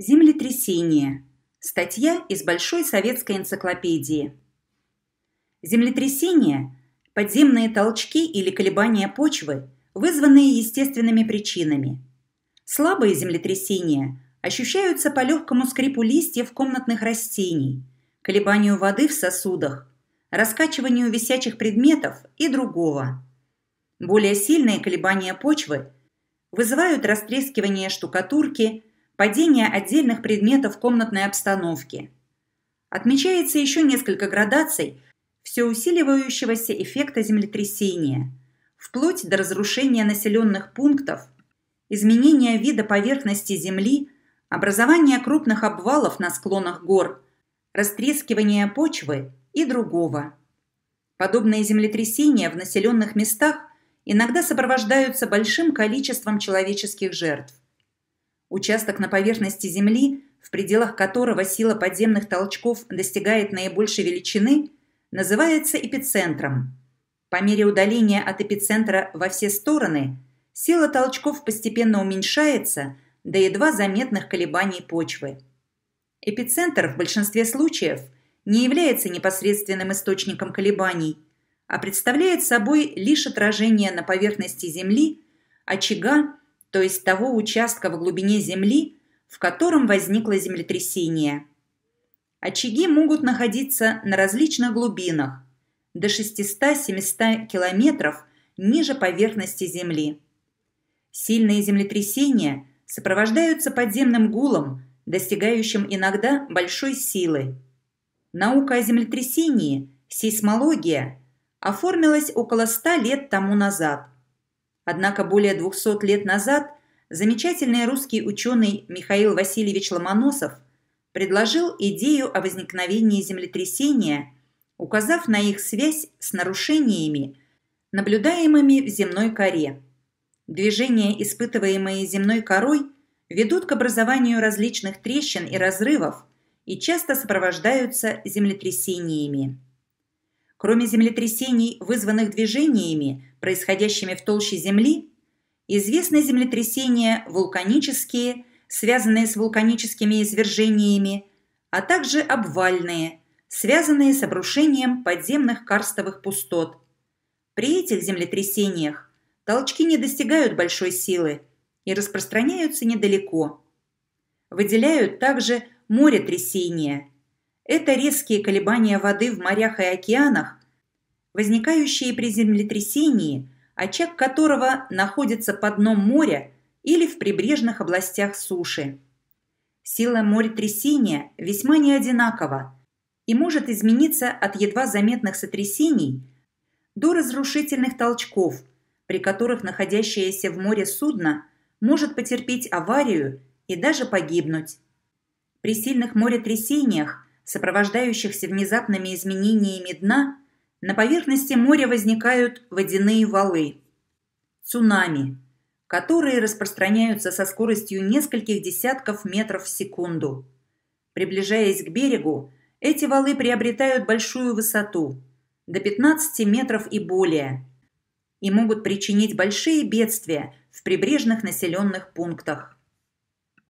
Землетрясение. Статья из Большой советской энциклопедии. Землетрясение – подземные толчки или колебания почвы, вызванные естественными причинами. Слабые землетрясения ощущаются по легкому скрипу листьев комнатных растений, колебанию воды в сосудах, раскачиванию висячих предметов и другого. Более сильные колебания почвы вызывают растрескивание штукатурки – падение отдельных предметов комнатной обстановки. Отмечается еще несколько градаций все усиливающегося эффекта землетрясения, вплоть до разрушения населенных пунктов, изменения вида поверхности Земли, образования крупных обвалов на склонах гор, растрескивания почвы и другого. Подобные землетрясения в населенных местах иногда сопровождаются большим количеством человеческих жертв – Участок на поверхности Земли, в пределах которого сила подземных толчков достигает наибольшей величины, называется эпицентром. По мере удаления от эпицентра во все стороны сила толчков постепенно уменьшается до едва заметных колебаний почвы. Эпицентр в большинстве случаев не является непосредственным источником колебаний, а представляет собой лишь отражение на поверхности Земли очага то есть того участка в глубине Земли, в котором возникло землетрясение. Очаги могут находиться на различных глубинах, до 600-700 километров ниже поверхности Земли. Сильные землетрясения сопровождаются подземным гулом, достигающим иногда большой силы. Наука о землетрясении, сейсмология, оформилась около 100 лет тому назад – Однако более 200 лет назад замечательный русский ученый Михаил Васильевич Ломоносов предложил идею о возникновении землетрясения, указав на их связь с нарушениями, наблюдаемыми в земной коре. Движения, испытываемые земной корой, ведут к образованию различных трещин и разрывов и часто сопровождаются землетрясениями. Кроме землетрясений, вызванных движениями, происходящими в толще Земли, известны землетрясения вулканические, связанные с вулканическими извержениями, а также обвальные, связанные с обрушением подземных карстовых пустот. При этих землетрясениях толчки не достигают большой силы и распространяются недалеко. Выделяют также море трясения – это резкие колебания воды в морях и океанах, возникающие при землетрясении, очаг которого находится под дном моря или в прибрежных областях суши. Сила моретрясения весьма не одинакова и может измениться от едва заметных сотрясений до разрушительных толчков, при которых находящееся в море судно может потерпеть аварию и даже погибнуть. При сильных моретрясениях сопровождающихся внезапными изменениями дна, на поверхности моря возникают водяные валы – цунами, которые распространяются со скоростью нескольких десятков метров в секунду. Приближаясь к берегу, эти валы приобретают большую высоту – до 15 метров и более – и могут причинить большие бедствия в прибрежных населенных пунктах.